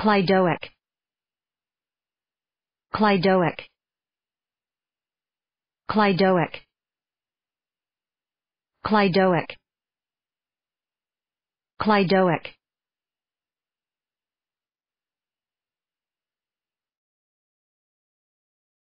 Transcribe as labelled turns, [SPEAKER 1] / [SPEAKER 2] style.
[SPEAKER 1] Cleidoic Cleidoic Cleidoic Cleidoic Cleidoic